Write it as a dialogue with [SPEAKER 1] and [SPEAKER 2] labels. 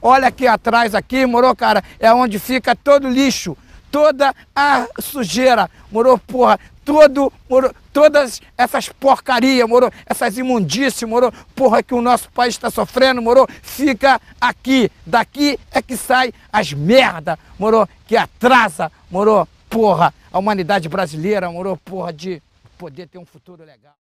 [SPEAKER 1] olha aqui atrás aqui, morou, cara? É onde fica todo lixo, toda a sujeira, morou, porra? Todo, morou, todas essas porcarias, morou? Essas imundícies, morou? Porra que o nosso país está sofrendo, morou? Fica aqui, daqui é que sai as merda, morou? Que atrasa, morou? Porra, a humanidade brasileira, morou? Porra de
[SPEAKER 2] poder ter um futuro legal.